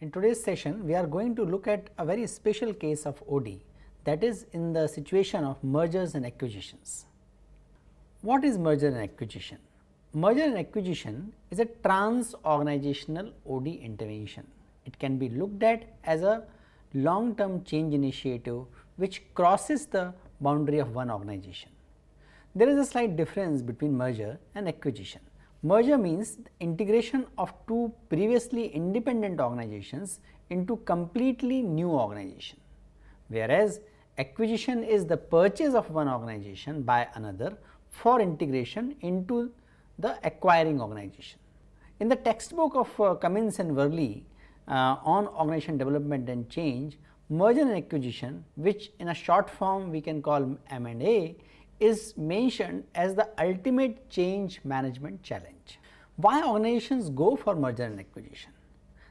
In today's session, we are going to look at a very special case of OD that is in the situation of mergers and acquisitions. What is merger and acquisition? Merger and acquisition is a trans-organizational OD intervention. It can be looked at as a long term change initiative which crosses the boundary of one organization. There is a slight difference between merger and acquisition. Merger means integration of two previously independent organizations into completely new organization, whereas acquisition is the purchase of one organization by another for integration into the acquiring organization. In the textbook of uh, Cummins and Verley, uh, on organization development and change, merger and acquisition which in a short form we can call M&A is mentioned as the ultimate change management challenge. Why organizations go for merger and acquisition?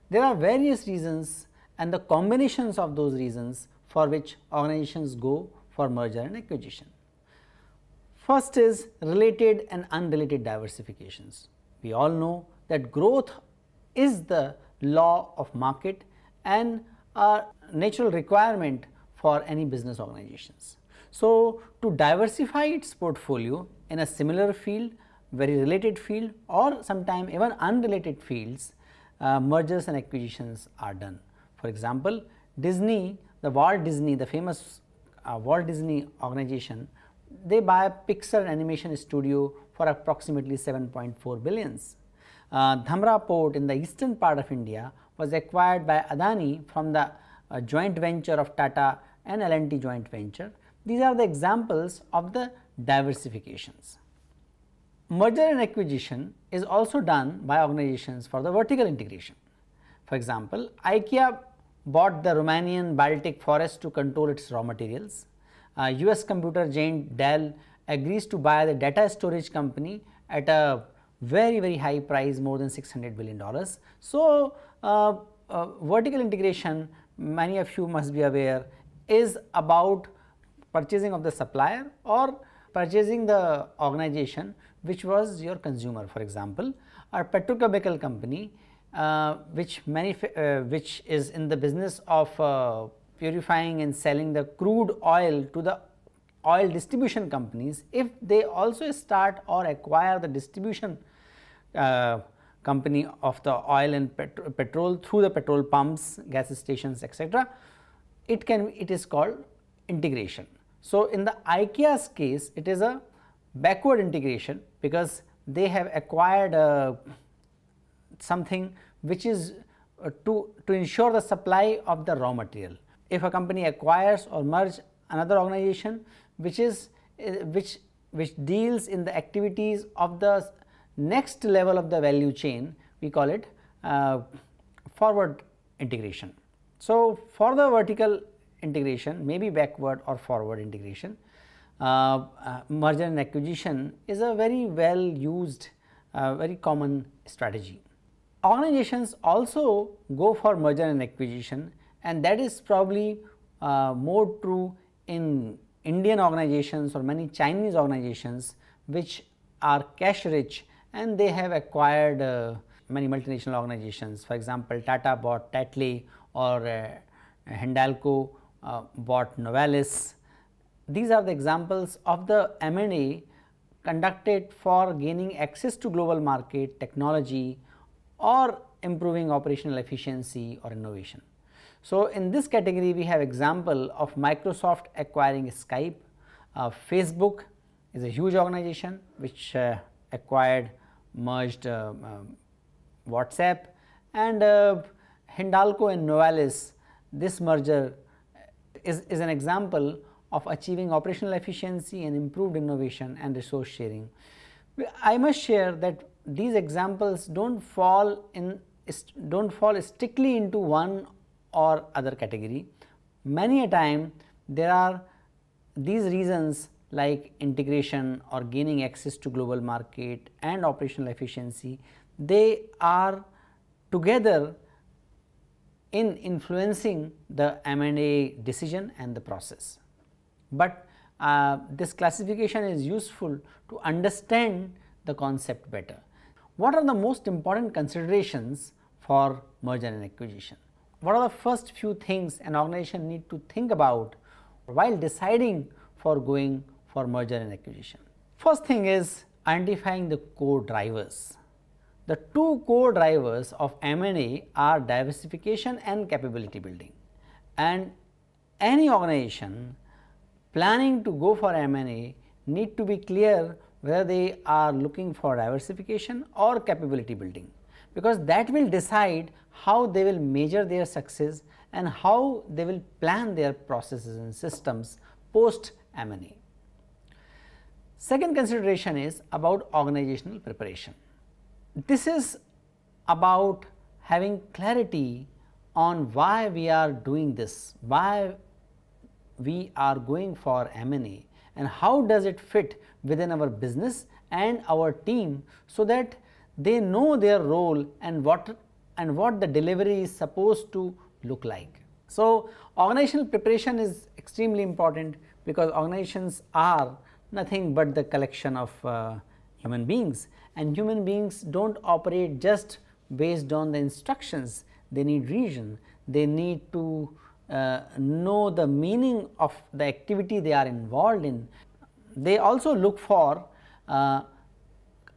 There are various reasons and the combinations of those reasons for which organizations go for merger and acquisition. First is related and unrelated diversifications. We all know that growth is the law of market and a natural requirement for any business organizations. So, to diversify its portfolio in a similar field, very related field or sometimes even unrelated fields, uh, mergers and acquisitions are done. For example, Disney, the Walt Disney, the famous uh, Walt Disney organization, they buy Pixar Animation Studio for approximately 7.4 billions uh, Dhamra port in the eastern part of India was acquired by Adani from the uh, joint venture of Tata and L&T joint venture. These are the examples of the diversifications. Merger and acquisition is also done by organizations for the vertical integration. For example, IKEA bought the Romanian Baltic forest to control its raw materials. Uh, US computer giant Dell agrees to buy the data storage company at a very very high price more than 600 billion dollars. So, uh, uh, vertical integration many of you must be aware is about purchasing of the supplier or purchasing the organization which was your consumer for example a petrochemical company uh, which many uh, which is in the business of uh, purifying and selling the crude oil to the oil distribution companies if they also start or acquire the distribution uh, company of the oil and pet petrol through the petrol pumps, gas stations, etc. It can it is called integration. So in the IKEA's case, it is a backward integration because they have acquired uh, something which is uh, to to ensure the supply of the raw material. If a company acquires or merge another organization which is which which deals in the activities of the Next level of the value chain we call it uh, forward integration. So, for the vertical integration maybe backward or forward integration, uh, uh merger and acquisition is a very well used uh, very common strategy. Organizations also go for merger and acquisition and that is probably uh, more true in Indian organizations or many Chinese organizations which are cash rich and they have acquired uh, many multinational organizations. For example, Tata bought Tatley or uh, Hindalco uh, bought Novalis. These are the examples of the M&A conducted for gaining access to global market technology or improving operational efficiency or innovation. So, in this category we have example of Microsoft acquiring Skype, uh, Facebook is a huge organization which uh, acquired merged uh, um, WhatsApp and uh, Hindalco and Novalis. This merger is, is an example of achieving operational efficiency and improved innovation and resource sharing. I must share that these examples don't fall in don't fall strictly into one or other category. Many a time there are these reasons like integration or gaining access to global market and operational efficiency, they are together in influencing the M&A decision and the process. But uh, this classification is useful to understand the concept better. What are the most important considerations for merger and acquisition? What are the first few things an organization need to think about while deciding for going for merger and acquisition. First thing is identifying the core drivers. The two core drivers of M&A are diversification and capability building. And any organization planning to go for M&A need to be clear whether they are looking for diversification or capability building because that will decide how they will measure their success and how they will plan their processes and systems post M&A. Second consideration is about organizational preparation. This is about having clarity on why we are doing this, why we are going for M&A and how does it fit within our business and our team so that they know their role and what and what the delivery is supposed to look like. So, organizational preparation is extremely important because organizations are nothing but the collection of uh, human beings and human beings do not operate just based on the instructions, they need reason, they need to uh, know the meaning of the activity they are involved in. They also look for uh,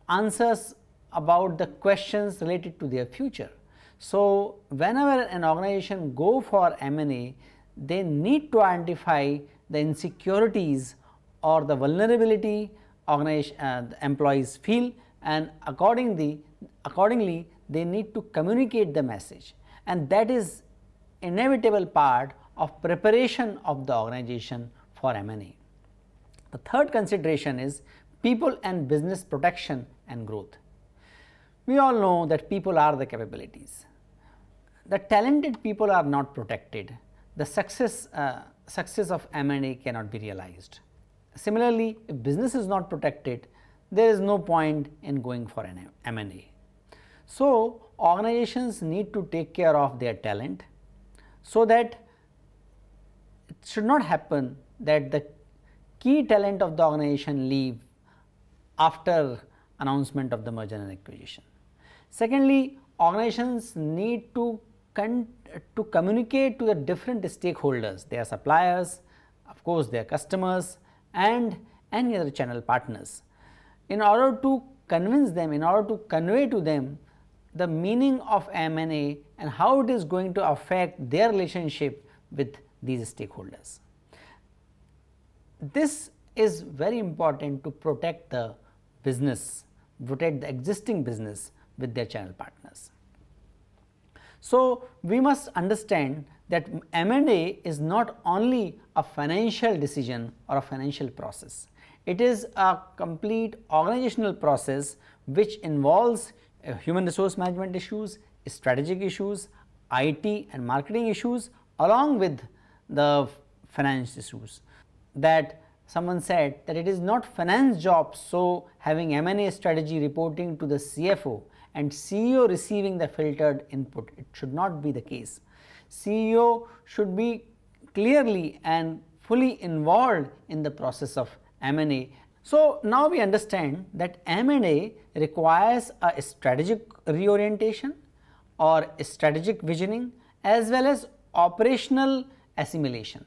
answers about the questions related to their future. So, whenever an organization go for M&A, they need to identify the insecurities or the vulnerability organization uh, the employees feel and accordingly, accordingly they need to communicate the message and that is inevitable part of preparation of the organization for M&A. The third consideration is people and business protection and growth. We all know that people are the capabilities. The talented people are not protected. The success, uh, success of M&A cannot be realized. Similarly, if business is not protected, there is no point in going for an M&A. So, organizations need to take care of their talent so that it should not happen that the key talent of the organization leave after announcement of the merger and acquisition. Secondly, organizations need to to communicate to the different stakeholders, their suppliers, of course their customers and any other channel partners. In order to convince them, in order to convey to them the meaning of M&A and how it is going to affect their relationship with these stakeholders. This is very important to protect the business, protect the existing business with their channel partners. So, we must understand that M&A is not only a financial decision or a financial process. It is a complete organizational process which involves uh, human resource management issues, strategic issues, IT and marketing issues along with the finance issues. That someone said that it is not finance job, so having M&A strategy reporting to the CFO and CEO receiving the filtered input, it should not be the case CEO should be clearly and fully involved in the process of M&A. So now we understand that M&A requires a strategic reorientation or strategic visioning as well as operational assimilation.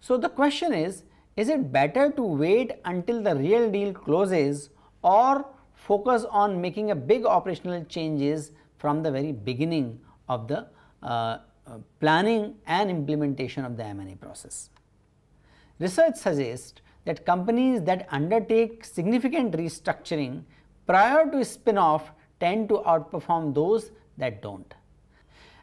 So the question is, is it better to wait until the real deal closes or focus on making a big operational changes from the very beginning of the uh, uh, planning and implementation of the M&A process. Research suggests that companies that undertake significant restructuring prior to spin-off tend to outperform those that don't.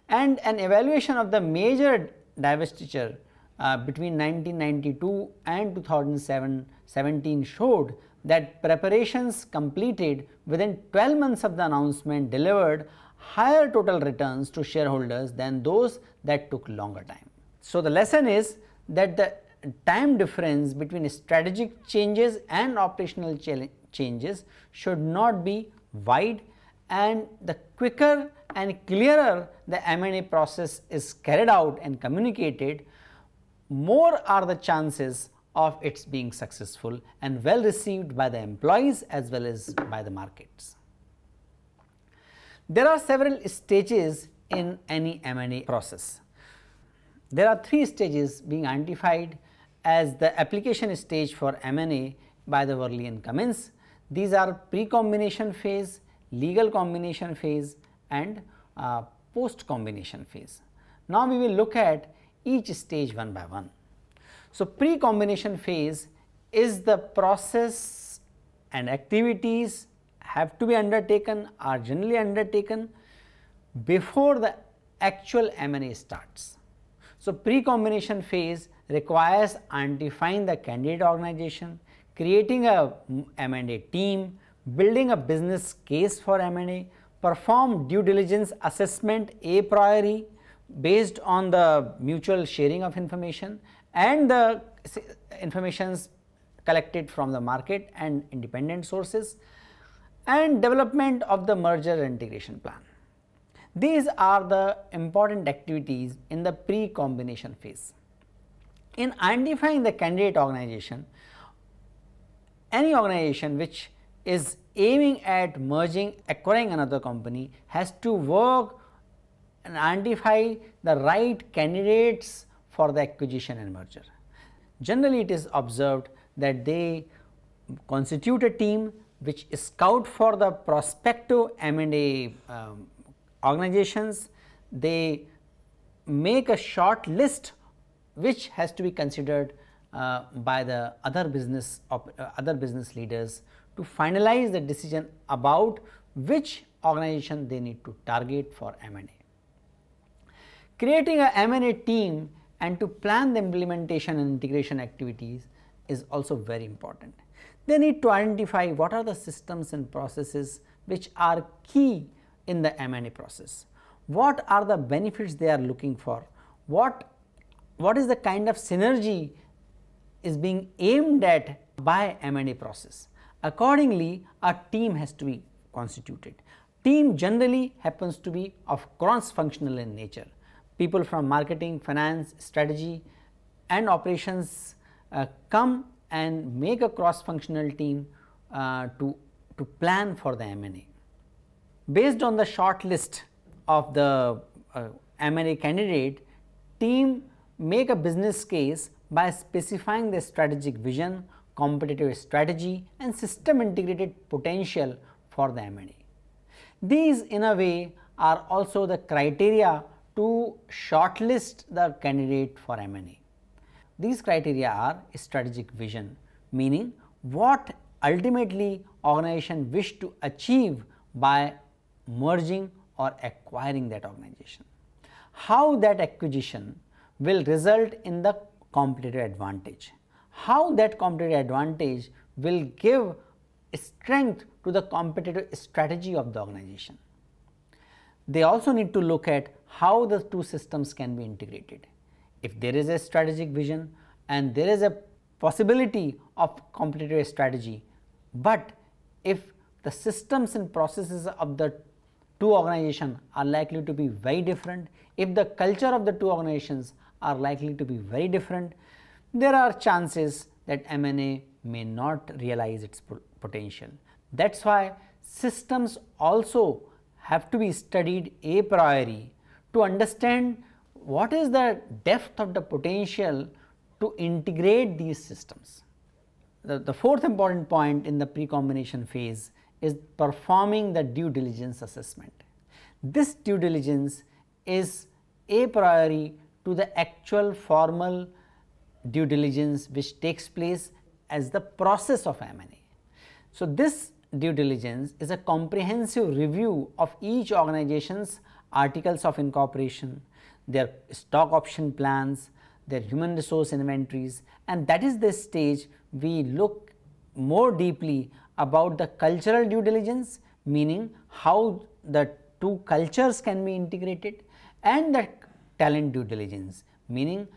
And an evaluation of the major divestiture uh, between 1992 and 2017 showed that preparations completed within 12 months of the announcement delivered higher total returns to shareholders than those that took longer time. So, the lesson is that the time difference between strategic changes and operational changes should not be wide and the quicker and clearer the M&A process is carried out and communicated, more are the chances of its being successful and well received by the employees as well as by the markets. There are several stages in any M&A process. There are three stages being identified as the application stage for M&A by the Worley and Cummins. These are pre-combination phase, legal combination phase and uh, post combination phase. Now, we will look at each stage one by one. So, pre combination phase is the process and activities have to be undertaken are generally undertaken before the actual M&A starts. So, pre-combination phase requires identifying the candidate organization, creating a M&A team, building a business case for M&A, perform due diligence assessment a priori based on the mutual sharing of information and the informations collected from the market and independent sources and development of the merger integration plan. These are the important activities in the pre-combination phase. In identifying the candidate organization, any organization which is aiming at merging acquiring another company has to work and identify the right candidates for the acquisition and merger. Generally, it is observed that they constitute a team which scout for the prospective M&A um, organizations. They make a short list which has to be considered uh, by the other business uh, other business leaders to finalize the decision about which organization they need to target for M&A. Creating a M&A team and to plan the implementation and integration activities is also very important. They need to identify what are the systems and processes which are key in the M&A process. What are the benefits they are looking for? What, what is the kind of synergy is being aimed at by M&A process? Accordingly, a team has to be constituted. Team generally happens to be of cross-functional in nature. People from marketing, finance, strategy and operations uh, come and make a cross functional team uh, to, to plan for the M&A. Based on the short list of the uh, M&A candidate, team make a business case by specifying the strategic vision, competitive strategy and system integrated potential for the M&A. These in a way are also the criteria to shortlist the candidate for M&A. These criteria are strategic vision, meaning what ultimately organization wish to achieve by merging or acquiring that organization. How that acquisition will result in the competitive advantage. How that competitive advantage will give strength to the competitive strategy of the organization. They also need to look at how the two systems can be integrated if there is a strategic vision and there is a possibility of competitive strategy, but if the systems and processes of the two organizations are likely to be very different, if the culture of the two organizations are likely to be very different, there are chances that M&A may not realize its potential. That is why systems also have to be studied a priori to understand what is the depth of the potential to integrate these systems? The, the fourth important point in the pre-combination phase is performing the due diligence assessment. This due diligence is a priori to the actual formal due diligence which takes place as the process of M&A. So, this due diligence is a comprehensive review of each organization's articles of incorporation, their stock option plans, their human resource inventories and that is the stage we look more deeply about the cultural due diligence meaning how the two cultures can be integrated and the talent due diligence meaning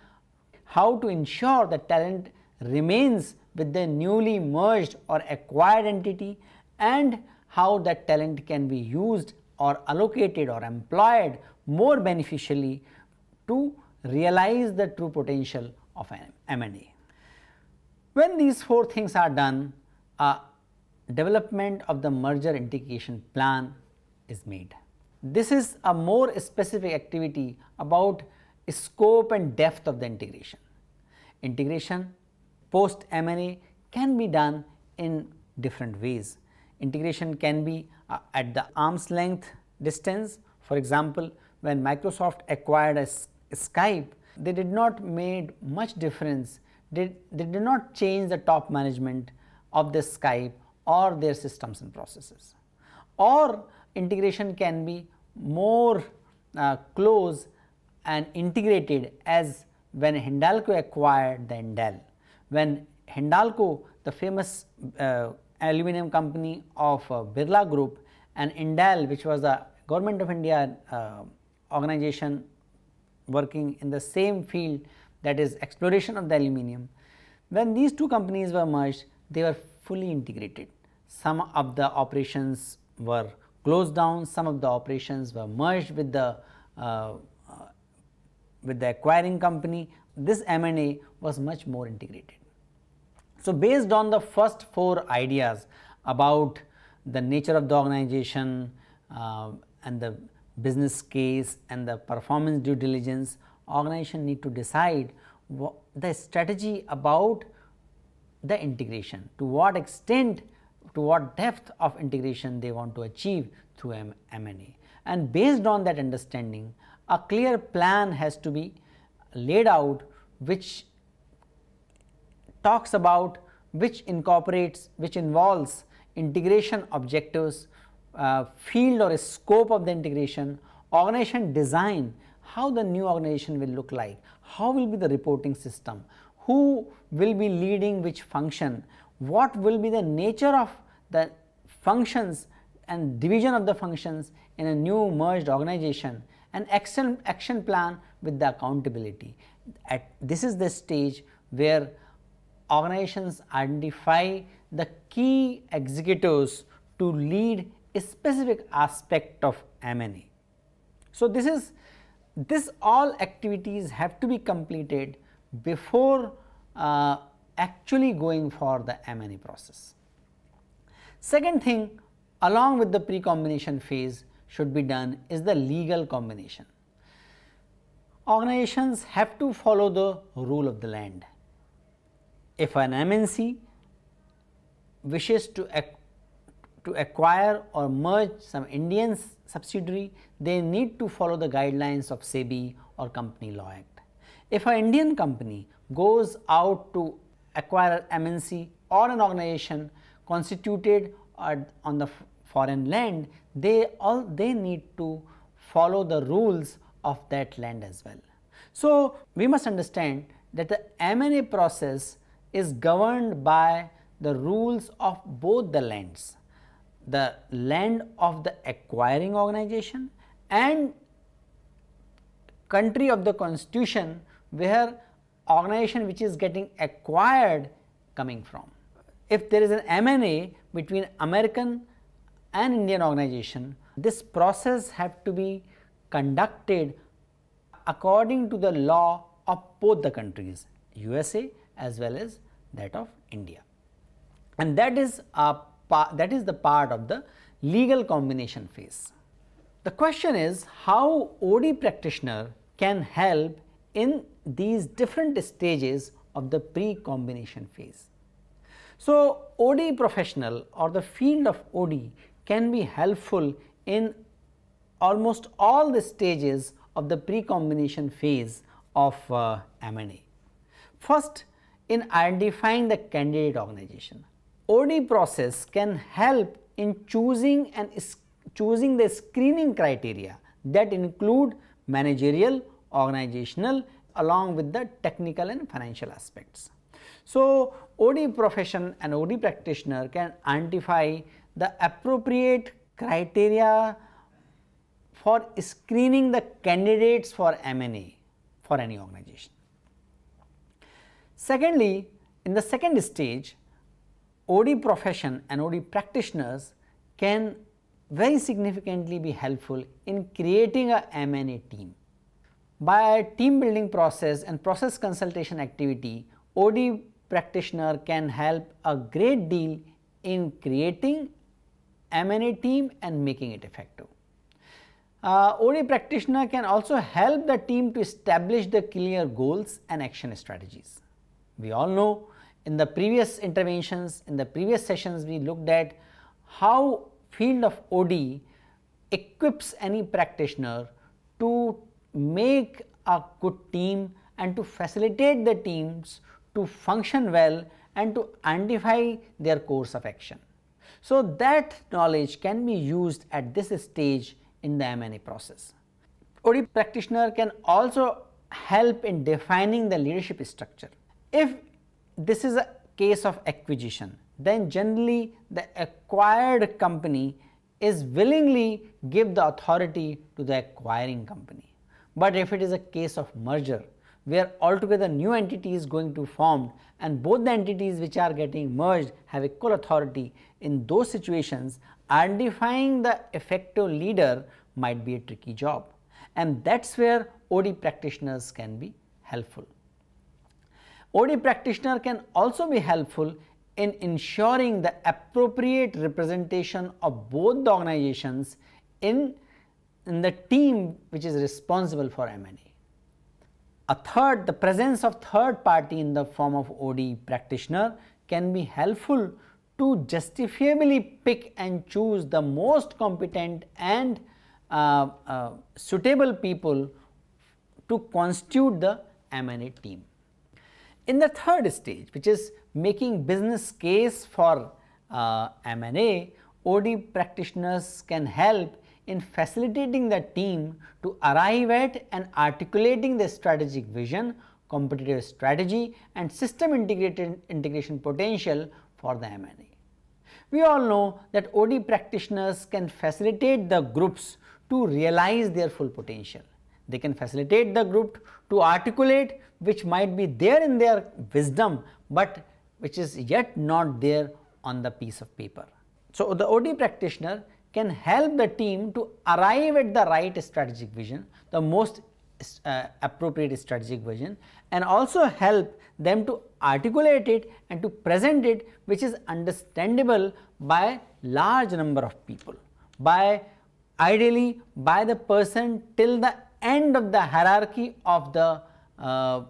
how to ensure the talent remains with the newly merged or acquired entity and how that talent can be used or allocated or employed more beneficially to realize the true potential of an M&A. When these four things are done, a development of the merger integration plan is made. This is a more specific activity about scope and depth of the integration. Integration post M&A can be done in different ways. Integration can be uh, at the arm's length distance. For example, when Microsoft acquired a Skype, they did not made much difference. They, they did not change the top management of the Skype or their systems and processes. Or integration can be more uh, close and integrated as when Hindalco acquired the Indal. When Hindalco, the famous uh, aluminum company of uh, Birla Group and Indal which was the government of India uh, organization working in the same field that is exploration of the aluminium. When these two companies were merged, they were fully integrated. Some of the operations were closed down, some of the operations were merged with the uh, uh with the acquiring company. This M&A was much more integrated. So, based on the first four ideas about the nature of the organization uh, and the business case and the performance due diligence, organization need to decide the strategy about the integration, to what extent, to what depth of integration they want to achieve through M&A. And based on that understanding, a clear plan has to be laid out which talks about, which incorporates, which involves integration objectives, uh, field or a scope of the integration, organization design, how the new organization will look like, how will be the reporting system, who will be leading which function, what will be the nature of the functions and division of the functions in a new merged organization, an action, action plan with the accountability. At, this is the stage where organizations identify the key executives to lead specific aspect of M&A. So, this is this all activities have to be completed before uh, actually going for the M&A process. Second thing along with the pre-combination phase should be done is the legal combination. Organizations have to follow the rule of the land. If an MNC wishes to acquire to acquire or merge some Indian subsidiary, they need to follow the guidelines of SEBI or Company Law Act. If an Indian company goes out to acquire an MNC or an organization constituted on the foreign land, they all they need to follow the rules of that land as well. So, we must understand that the M&A process is governed by the rules of both the lands the land of the acquiring organization and country of the constitution where organization which is getting acquired coming from. If there is an M&A between American and Indian organization, this process have to be conducted according to the law of both the countries USA as well as that of India. And that is a that is the part of the legal combination phase. The question is how OD practitioner can help in these different stages of the pre-combination phase. So, OD professional or the field of OD can be helpful in almost all the stages of the pre-combination phase of uh, M&A. First, in identifying the candidate organization, OD process can help in choosing and choosing the screening criteria that include managerial, organizational along with the technical and financial aspects. So, OD profession and OD practitioner can identify the appropriate criteria for screening the candidates for M&A for any organization. Secondly, in the second stage, OD profession and OD practitioners can very significantly be helpful in creating a M&A team. By a team building process and process consultation activity, OD practitioner can help a great deal in creating M&A team and making it effective. Uh, OD practitioner can also help the team to establish the clear goals and action strategies. We all know in the previous interventions, in the previous sessions, we looked at how field of OD equips any practitioner to make a good team and to facilitate the teams to function well and to identify their course of action. So, that knowledge can be used at this stage in the MNA process. OD practitioner can also help in defining the leadership structure. If this is a case of acquisition, then generally the acquired company is willingly give the authority to the acquiring company. But if it is a case of merger, where altogether new entity is going to form and both the entities which are getting merged have equal authority, in those situations identifying the effective leader might be a tricky job. And that is where OD practitioners can be helpful. OD practitioner can also be helpful in ensuring the appropriate representation of both the organizations in, in the team which is responsible for M&A. A third, the presence of third party in the form of OD practitioner can be helpful to justifiably pick and choose the most competent and uh, uh, suitable people to constitute the M&A team. In the third stage, which is making business case for uh, M&A, OD practitioners can help in facilitating the team to arrive at and articulating the strategic vision, competitive strategy and system integrated integration potential for the M&A. We all know that OD practitioners can facilitate the groups to realize their full potential. They can facilitate the group to articulate which might be there in their wisdom, but which is yet not there on the piece of paper. So, the OD practitioner can help the team to arrive at the right strategic vision, the most uh, appropriate strategic vision and also help them to articulate it and to present it which is understandable by large number of people by ideally by the person till the end of the hierarchy of the uh,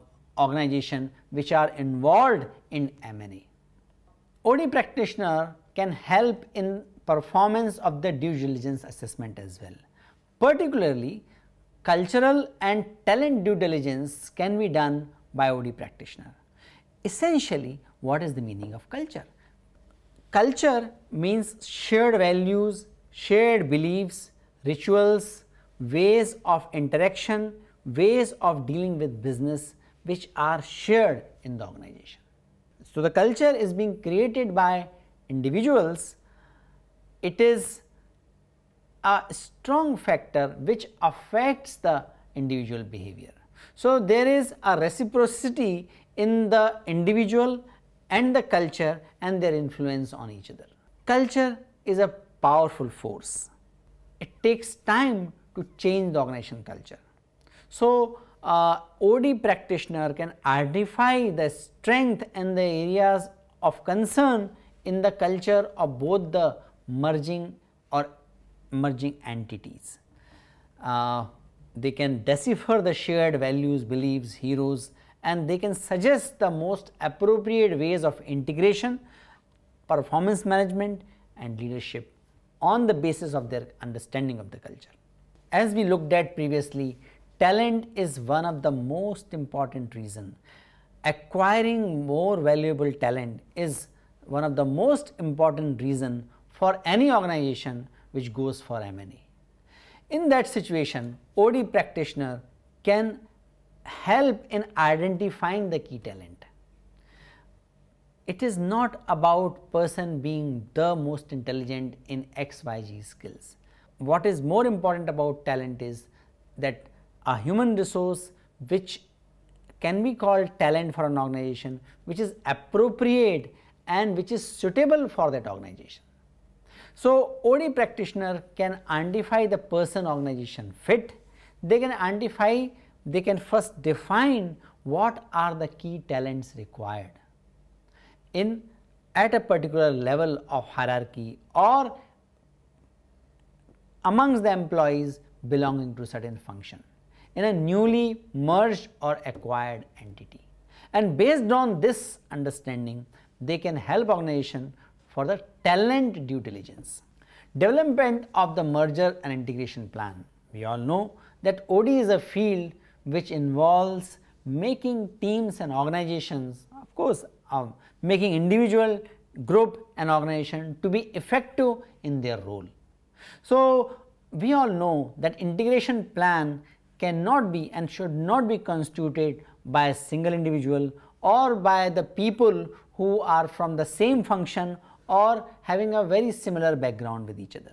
organization which are involved in M&A. OD practitioner can help in performance of the due diligence assessment as well. Particularly, cultural and talent due diligence can be done by OD practitioner. Essentially, what is the meaning of culture? Culture means shared values, shared beliefs, rituals, ways of interaction, ways of dealing with business which are shared in the organization. So, the culture is being created by individuals, it is a strong factor which affects the individual behavior. So, there is a reciprocity in the individual and the culture and their influence on each other. Culture is a powerful force. It takes time to change the organization culture. So, uh, OD practitioner can identify the strength and the areas of concern in the culture of both the merging or merging entities. Uh, they can decipher the shared values, beliefs, heroes and they can suggest the most appropriate ways of integration, performance management and leadership on the basis of their understanding of the culture. As we looked at previously, talent is one of the most important reason. Acquiring more valuable talent is one of the most important reason for any organization which goes for M&A. In that situation, OD practitioner can help in identifying the key talent. It is not about person being the most intelligent in XYZ skills what is more important about talent is that a human resource which can be called talent for an organization which is appropriate and which is suitable for that organization. So, OD practitioner can identify the person organization fit, they can identify, they can first define what are the key talents required in at a particular level of hierarchy or amongst the employees belonging to certain function in a newly merged or acquired entity. And based on this understanding, they can help organization for the talent due diligence. Development of the merger and integration plan. We all know that OD is a field which involves making teams and organizations, of course, um, making individual, group and organization to be effective in their role. So, we all know that integration plan cannot be and should not be constituted by a single individual or by the people who are from the same function or having a very similar background with each other.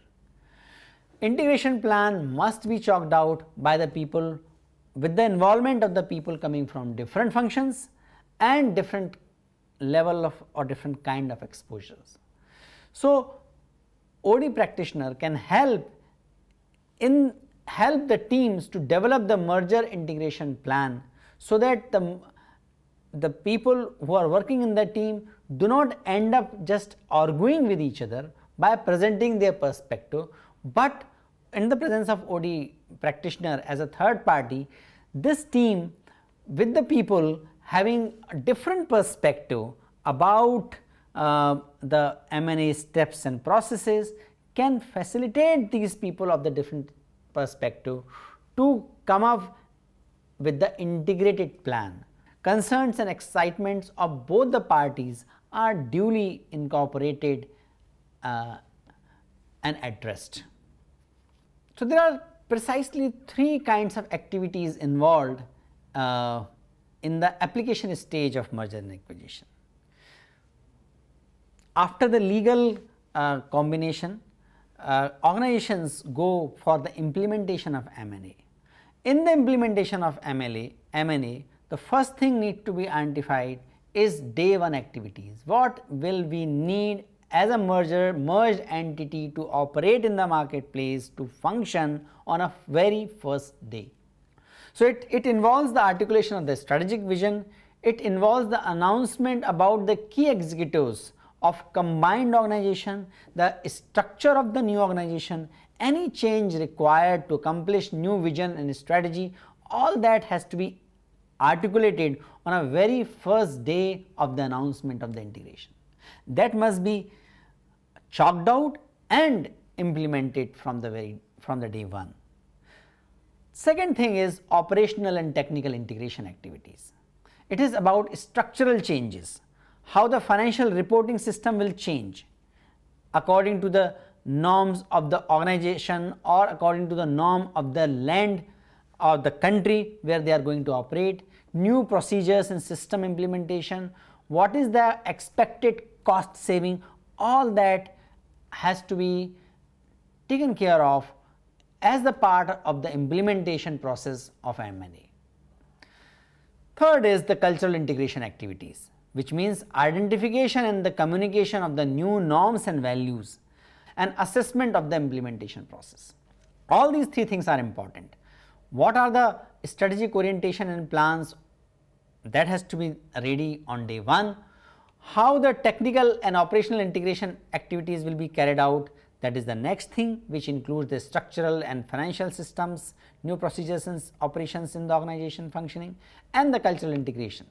Integration plan must be chalked out by the people with the involvement of the people coming from different functions and different level of or different kind of exposures. So, OD practitioner can help in help the teams to develop the merger integration plan so that the, the people who are working in the team do not end up just arguing with each other by presenting their perspective, but in the presence of OD practitioner as a third party, this team with the people having a different perspective about um, the M&A steps and processes can facilitate these people of the different perspective to come up with the integrated plan. Concerns and excitements of both the parties are duly incorporated uh, and addressed. So, there are precisely three kinds of activities involved uh, in the application stage of merger and acquisition after the legal uh, combination, uh, organizations go for the implementation of MNA. In the implementation of MLA, MNA, the first thing need to be identified is day one activities. What will we need as a merger merged entity to operate in the marketplace to function on a very first day. So, it, it involves the articulation of the strategic vision, it involves the announcement about the key executives of combined organization, the structure of the new organization, any change required to accomplish new vision and strategy, all that has to be articulated on a very first day of the announcement of the integration. That must be chalked out and implemented from the very from the day one. Second thing is operational and technical integration activities. It is about structural changes how the financial reporting system will change according to the norms of the organization or according to the norm of the land or the country where they are going to operate, new procedures and system implementation, what is the expected cost saving, all that has to be taken care of as the part of the implementation process of M&A. Third is the cultural integration activities which means identification and the communication of the new norms and values and assessment of the implementation process. All these three things are important. What are the strategic orientation and plans that has to be ready on day 1, how the technical and operational integration activities will be carried out that is the next thing which includes the structural and financial systems, new procedures and operations in the organization functioning and the cultural integration.